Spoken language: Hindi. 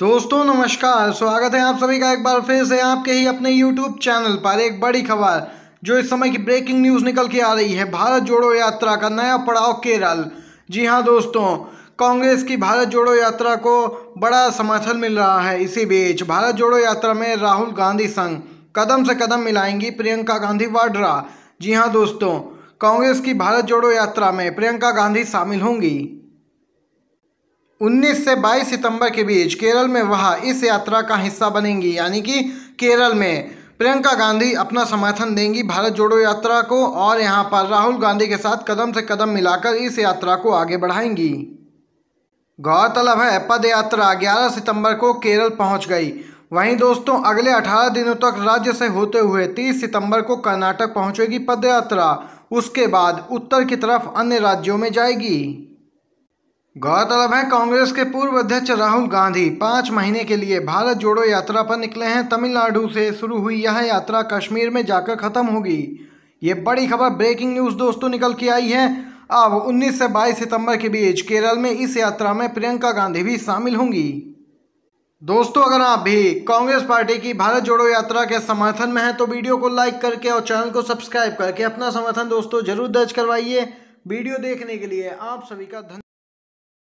दोस्तों नमस्कार स्वागत है आप सभी का एक बार फिर से आपके ही अपने YouTube चैनल पर एक बड़ी खबर जो इस समय की ब्रेकिंग न्यूज़ निकल के आ रही है भारत जोड़ो यात्रा का नया पड़ाव केरल जी हाँ दोस्तों कांग्रेस की भारत जोड़ो यात्रा को बड़ा समर्थन मिल रहा है इसी बीच भारत जोड़ो यात्रा में राहुल गांधी संघ कदम से कदम मिलाएंगी प्रियंका गांधी वाड्रा जी हाँ दोस्तों कांग्रेस की भारत जोड़ो यात्रा में प्रियंका गांधी शामिल होंगी 19 से 22 सितंबर के बीच केरल में वह इस यात्रा का हिस्सा बनेंगी यानी कि केरल में प्रियंका गांधी अपना समर्थन देंगी भारत जोड़ो यात्रा को और यहां पर राहुल गांधी के साथ कदम से कदम मिलाकर इस यात्रा को आगे बढ़ाएंगी गौरतलब है पद यात्रा ग्यारह सितंबर को केरल पहुंच गई वहीं दोस्तों अगले 18 दिनों तक राज्य से होते हुए 30 सितंबर को कर्नाटक पहुंचेगी पदयात्रा उसके बाद उत्तर की तरफ अन्य राज्यों में जाएगी गौरतलब है कांग्रेस के पूर्व अध्यक्ष राहुल गांधी पाँच महीने के लिए भारत जोड़ो यात्रा पर निकले हैं तमिलनाडु से शुरू हुई यह यात्रा कश्मीर में जाकर खत्म होगी ये बड़ी खबर ब्रेकिंग न्यूज दोस्तों निकल के आई है अब 19 से 22 सितंबर के बीच केरल में इस यात्रा में प्रियंका गांधी भी शामिल होंगी दोस्तों अगर आप भी कांग्रेस पार्टी की भारत जोड़ो यात्रा के समर्थन में हैं तो वीडियो को लाइक करके और चैनल को सब्सक्राइब करके अपना समर्थन दोस्तों जरूर दर्ज करवाइए वीडियो देखने के लिए आप सभी का धन्यवाद